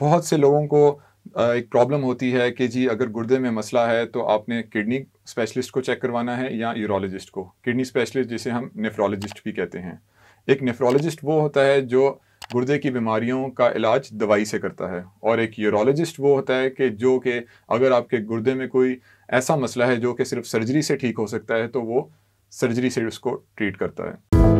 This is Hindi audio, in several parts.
बहुत से लोगों को एक प्रॉब्लम होती है कि जी अगर गुर्दे में मसला है तो आपने किडनी स्पेशलिस्ट को चेक करवाना है या यूरोलॉजिस्ट को किडनी स्पेशलिस्ट जिसे हम नेफ्रोलॉजिस्ट भी कहते हैं एक नेफ्रोलॉजिस्ट वो होता है जो गुर्दे की बीमारियों का इलाज दवाई से करता है और एक यूरोलॉजिस्ट वो होता है कि जो कि अगर आपके गुर्दे में कोई ऐसा मसला है जो कि सिर्फ सर्जरी से ठीक हो सकता है तो वो सर्जरी से उसको ट्रीट करता है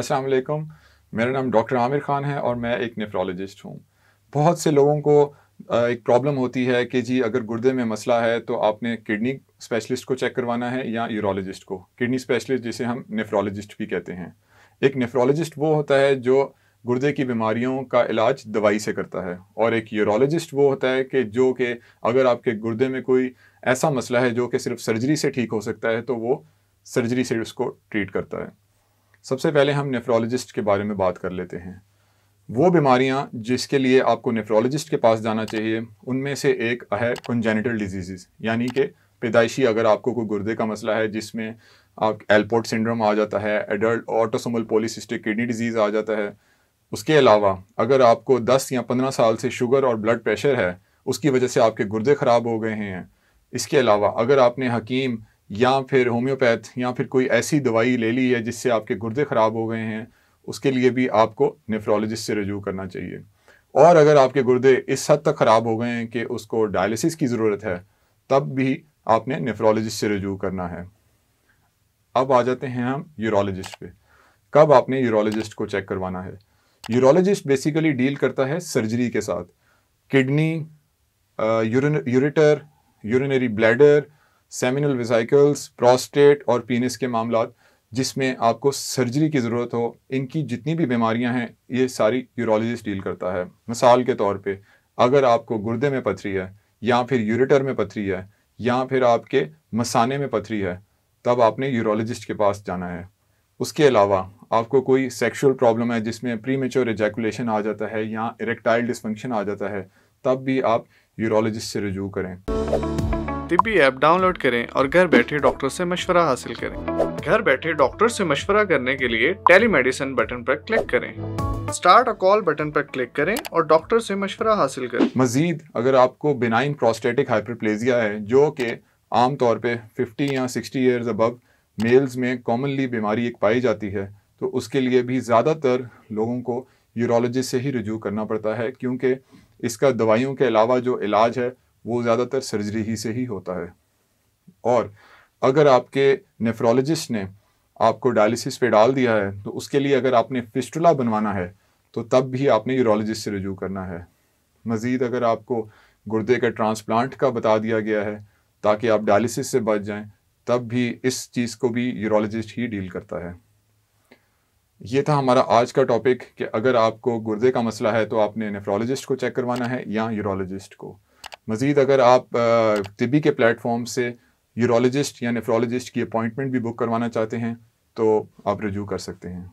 अस्सलाम वालेकुम मेरा नाम डॉक्टर आमिर खान है और मैं एक नेफ्रोलॉजिस्ट हूँ बहुत से लोगों को एक प्रॉब्लम होती है कि जी अगर गुर्दे में मसला है तो आपने किडनी स्पेशलिस्ट को चेक करवाना है या यूरोलॉजिस्ट को किडनी स्पेशलिस्ट जिसे हम नेफ्रोलॉजिस्ट भी कहते हैं एक नेफ्रोलॉजिस्ट वो होता है जो गुर्दे की बीमारियों का इलाज दवाई से करता है और एक यूरोलॉजिस्ट वो होता है कि जो कि अगर आपके गुर्दे में कोई ऐसा मसला है जो कि सिर्फ सर्जरी से ठीक हो सकता है तो वो सर्जरी से उसको ट्रीट करता है सबसे पहले हम नेफ्रोलॉजिस्ट के बारे में बात कर लेते हैं वो बीमारियां जिसके लिए आपको नेफ्रोलॉजिस्ट के पास जाना चाहिए उनमें से एक है कंजेनिटल डिजीज़ यानी कि पैदाइशी अगर आपको कोई गुर्दे का मसला है जिसमें आप एल्पोर्ट सिंड्रोम आ जाता है adult autosomal polycystic kidney disease आ जाता है उसके अलावा अगर आपको 10 या 15 साल से शुगर और ब्लड प्रेशर है उसकी वजह से आपके गुर्दे ख़राब हो गए हैं इसके अलावा अगर आपने हकीम या फिर होम्योपैथ या फिर कोई ऐसी दवाई ले ली है जिससे आपके गुर्दे ख़राब हो गए हैं उसके लिए भी आपको नेफ्रोलॉजिस्ट से रजू करना चाहिए और अगर आपके गुर्दे इस हद तक ख़राब हो गए हैं कि उसको डायलिसिस की ज़रूरत है तब भी आपने नेफ्रोलॉजिस्ट से रजू करना है अब आ जाते हैं हम यूरोलॉजिस्ट पे कब आपने यूरोलॉजिस्ट को चेक करवाना है यूरोलॉजिस्ट बेसिकली डील करता है सर्जरी के साथ kidney ureter urinary bladder seminal vesicles prostate और पीनिस के मामला जिसमें आपको सर्जरी की ज़रूरत हो इनकी जितनी भी बीमारियां हैं ये सारी यूरोलॉजिस्ट डील करता है मिसाल के तौर पे अगर आपको गुर्दे में पथरी है या फिर यूरेटर में पथरी है या फिर आपके मसाने में पथरी है तब आपने यूरोलॉजिस्ट के पास जाना है उसके अलावा आपको कोई सेक्शुअल प्रॉब्लम है जिसमें प्री मेच्योर एजैकुलेशन आ जाता है या इरेक्टाइल डिस्फंक्शन आ जाता है तब भी आप यूरोलॉजिस्ट से रजू करें तिबी ऐप डाउनलोड करें और घर बैठे डॉक्टर से मशवरा हासिल करें घर बैठे डॉक्टर से मशवरा करने के लिए टेलीमेडिसिन बटन पर क्लिक करें स्टार्ट अ कॉल बटन पर क्लिक करें और डॉक्टर से मशवरा हासिल करें मजीद अगर आपको बिनाइन प्रोस्टेटिक हाइपरप्लेजिया है जो कि आमतौर पर फिफ्टी या सिक्सटी ईयर्स अबव मेल्स में कॉमनली बीमारी एक पाई जाती है तो उसके लिए भी ज़्यादातर लोगों को यूरोलॉजिस्ट से ही रजू करना पड़ता है क्योंकि इसका दवाइयों के अलावा जो इलाज है वो ज़्यादातर सर्जरी ही से ही होता है और अगर आपके नेफ्रोलॉजिस्ट ने आपको डायलिसिस पे डाल दिया है तो उसके लिए अगर आपने फिस्टुला बनवाना है तो तब भी आपने यूरोलॉजिस्ट से रजू करना है मज़ीद अगर आपको गुर्दे के ट्रांसप्लांट का बता दिया गया है ताकि आप डायलिसिस से बच जाएं तब भी इस चीज़ को भी यूरोलॉजिस्ट ही डील करता है ये था हमारा आज का टॉपिक कि अगर आपको गुर्दे का मसला है तो आपने नेफ्रोलॉजिस्ट को चेक करवाना है या यूरोलॉजिस्ट को मज़ीद अगर आप तिबी के प्लेटफॉर्म से यूरोलॉजिस्ट या नेफ्रोलॉजिस्ट की अपॉइंटमेंट भी बुक करवाना चाहते हैं तो आप रजू कर सकते हैं